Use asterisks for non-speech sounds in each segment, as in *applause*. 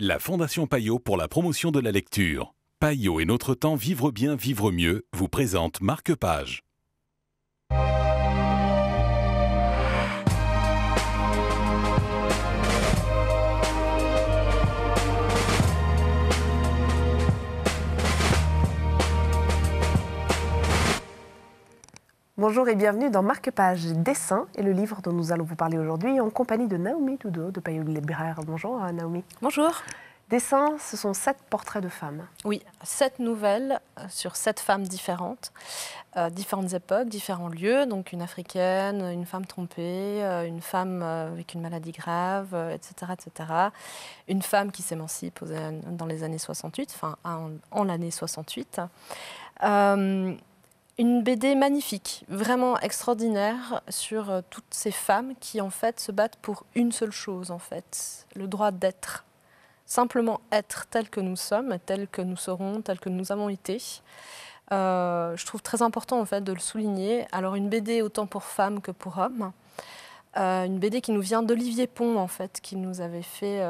La Fondation Payot pour la promotion de la lecture. Payot et notre temps Vivre bien, vivre mieux vous présente Marque Page. Bonjour et bienvenue dans Marque-Page Dessin et le livre dont nous allons vous parler aujourd'hui en compagnie de Naomi Doudot de Payot Libraire. Bonjour euh, Naomi. Bonjour. Dessin, ce sont sept portraits de femmes. Oui, sept nouvelles euh, sur sept femmes différentes, euh, différentes époques, différents lieux. Donc une africaine, une femme trompée, une femme avec une maladie grave, etc., etc. Une femme qui s'émancipe dans les années 68, enfin en, l'année 68. Une BD magnifique, vraiment extraordinaire sur euh, toutes ces femmes qui en fait se battent pour une seule chose en fait, le droit d'être. Simplement être tel que nous sommes, tel que nous serons, tel que nous avons été. Euh, je trouve très important en fait de le souligner. Alors une BD autant pour femmes que pour hommes. Euh, une BD qui nous vient d'Olivier Pont en fait, qui nous avait fait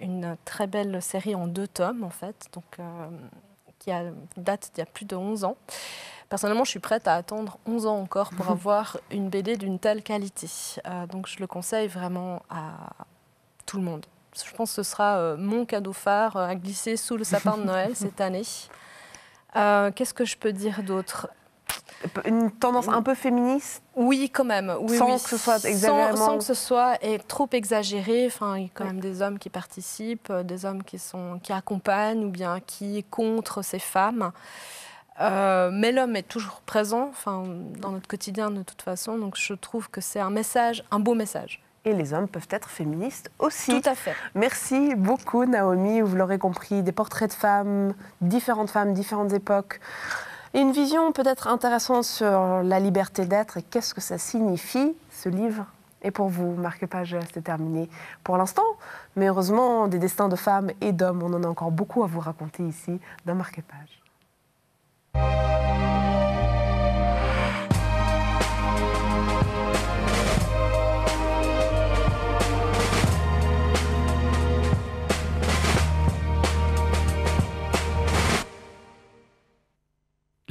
une très belle série en deux tomes en fait. Donc qui date d'il y a plus de 11 ans. Personnellement, je suis prête à attendre 11 ans encore pour *laughs* avoir une BD d'une telle qualité. Euh, donc je le conseille vraiment à tout le monde. Je pense que ce sera euh, mon cadeau phare euh, à glisser sous le sapin de Noël *laughs* cette année. Qu'est-ce que je peux dire d'autre une tendance un peu féministe Oui, quand même. sans, Que ce soit sans, que ce soit trop exagéré. Enfin, il y a quand même des hommes qui participent, euh, des hommes qui, sont, qui accompagnent ou bien qui contre ces femmes. Euh, mais l'homme est toujours présent enfin, dans notre quotidien de toute façon. Donc je trouve que c'est un message, un beau message et les hommes peuvent être féministes aussi. Tout à fait. Merci beaucoup Naomi, vous l'aurez compris, des portraits de femmes, différentes femmes, différentes époques une vision peut-être intéressante sur la liberté d'être et qu'est-ce que ça signifie, ce livre et pour vous, marque Page, c'est terminé pour l'instant. Mais heureusement, des destins de femmes et d'hommes, on en a encore beaucoup à vous raconter ici dans Marquepage.